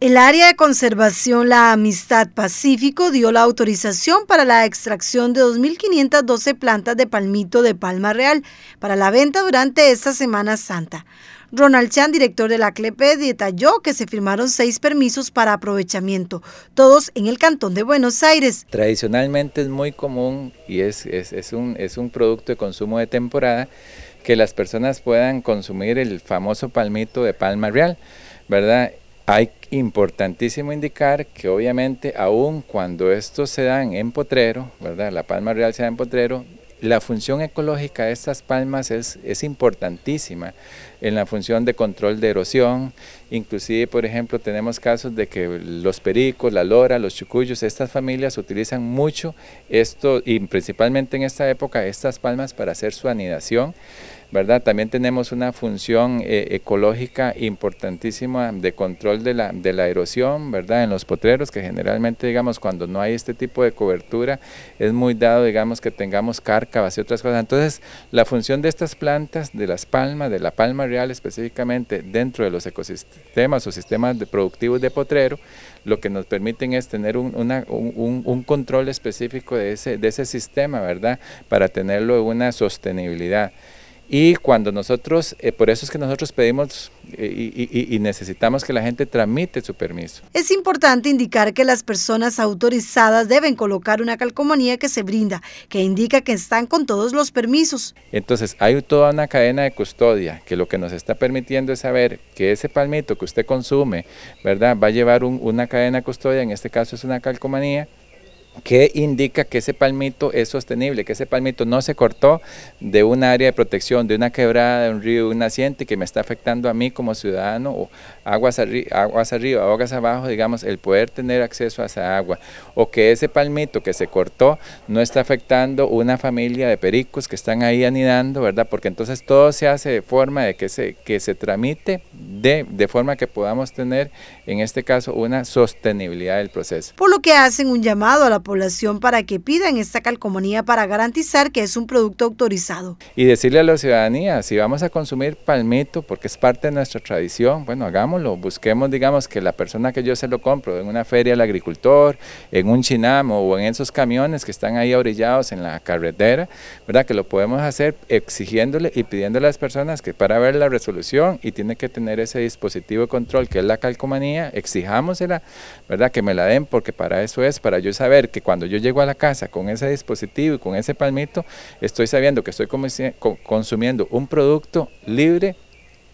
El área de conservación La Amistad Pacífico dio la autorización para la extracción de 2.512 plantas de palmito de palma real para la venta durante esta Semana Santa. Ronald Chan, director de la CLEPE, detalló que se firmaron seis permisos para aprovechamiento, todos en el Cantón de Buenos Aires. Tradicionalmente es muy común y es, es, un, es un producto de consumo de temporada que las personas puedan consumir el famoso palmito de palma real, ¿verdad? Hay importantísimo indicar que obviamente aún cuando estos se dan en potrero, La palma real se da en potrero, la función ecológica de estas palmas es, es, importantísima en la función de control de erosión. Inclusive, por ejemplo, tenemos casos de que los pericos, la lora, los chucuyos, estas familias utilizan mucho esto y principalmente en esta época estas palmas para hacer su anidación. ¿verdad? También tenemos una función eh, ecológica importantísima de control de la, de la erosión, ¿verdad? En los potreros, que generalmente, digamos, cuando no hay este tipo de cobertura, es muy dado, digamos, que tengamos cárcavas y otras cosas. Entonces, la función de estas plantas, de las palmas, de la palma real específicamente, dentro de los ecosistemas o sistemas productivos de potrero, lo que nos permiten es tener un, control específico de ese, de ese sistema, ¿verdad? Para tenerlo una sostenibilidad. Y cuando nosotros, eh, por eso es que nosotros pedimos eh, y, necesitamos que la gente tramite su permiso. Es importante indicar que las personas autorizadas deben colocar una calcomanía que se brinda, que indica que están con todos los permisos. Entonces, hay toda una cadena de custodia que lo que nos está permitiendo es saber que ese palmito que usted consume, ¿verdad? Va a llevar una cadena de custodia, en este caso es una calcomanía, que indica que ese palmito es sostenible, que ese palmito no se cortó de un área de protección, de una quebrada, de un río, de un naciente que me está afectando a mí como ciudadano, o aguas, arriba, aguas abajo, digamos, el poder tener acceso a esa agua, o que ese palmito que se cortó no está afectando una familia de pericos que están ahí anidando, ¿verdad? Porque entonces todo se hace de forma de que se, que se tramite de, de forma que podamos tener, en este caso, una sostenibilidad del proceso. Por lo que hacen un llamado a la población para que pidan esta calcomanía para garantizar que es un producto autorizado. Y decirle a la ciudadanía, si vamos a consumir palmito porque es parte de nuestra tradición, bueno, hagámoslo, busquemos, digamos, que la persona que yo se lo compro en una feria al agricultor, en un chinamo o en esos camiones que están ahí orillados en la carretera, ¿verdad? Que lo podemos hacer exigiéndole y pidiendo a las personas que para ver la resolución y tiene que tener ese dispositivo de control que es la calcomanía, exijámosela, ¿verdad? Que me la den porque para eso es, para yo saber que cuando yo llego a la casa con ese dispositivo y con ese palmito, estoy sabiendo que estoy consumiendo un producto libre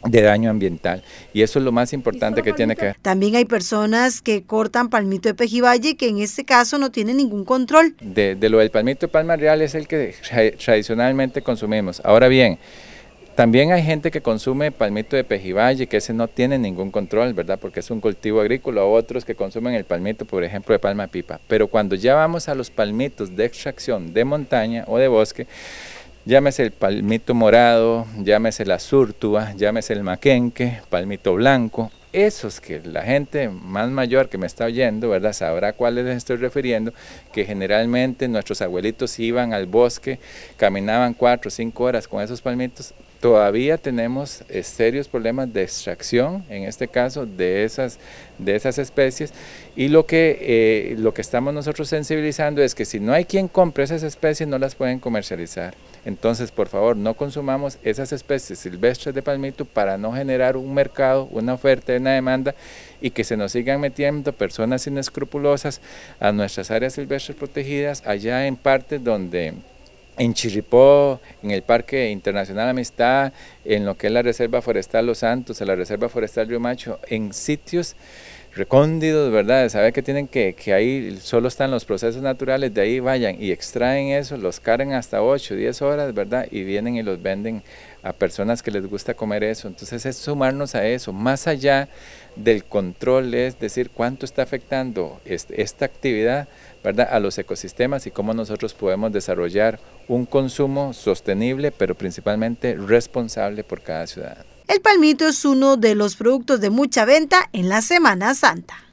de daño ambiental. Y eso es lo más importante que tiene que ver. También hay personas que cortan palmito de pejiballe que en este caso no tienen ningún control. De, de lo del palmito de palma real es el que tradicionalmente consumimos. Ahora bien, también hay gente que consume palmito de pejibaye, que ese no tiene ningún control, ¿verdad? Porque es un cultivo agrícola, otros que consumen el palmito, por ejemplo, de palma pipa. Pero cuando ya vamos a los palmitos de extracción de montaña o de bosque, llámese el palmito morado, llámese la surtua, llámese el maquenque, palmito blanco, esos que la gente más mayor que me está oyendo, ¿verdad? Sabrá a cuáles les estoy refiriendo, que generalmente nuestros abuelitos iban al bosque, caminaban cuatro o cinco horas con esos palmitos todavía tenemos eh, serios problemas de extracción, en este caso, de esas, de esas especies. Y lo que, eh, lo que estamos nosotros sensibilizando es que si no hay quien compre esas especies, no las pueden comercializar. Entonces, por favor, no consumamos esas especies silvestres de palmito para no generar un mercado, una oferta una demanda y que se nos sigan metiendo personas inescrupulosas a nuestras áreas silvestres protegidas allá en partes donde en Chiripó, en el Parque Internacional Amistad, en lo que es la Reserva Forestal Los Santos, en la Reserva Forestal Río Macho, en sitios recóndidos, ¿verdad? De saber que tienen que, que ahí solo están los procesos naturales, de ahí vayan y extraen eso, los cargan hasta 8, 10 horas, ¿verdad? Y vienen y los venden a personas que les gusta comer eso. Entonces es sumarnos a eso, más allá del control, es decir, cuánto está afectando esta actividad, ¿verdad? A los ecosistemas y cómo nosotros podemos desarrollar un consumo sostenible, pero principalmente responsable por cada ciudadano. El palmito es uno de los productos de mucha venta en la Semana Santa.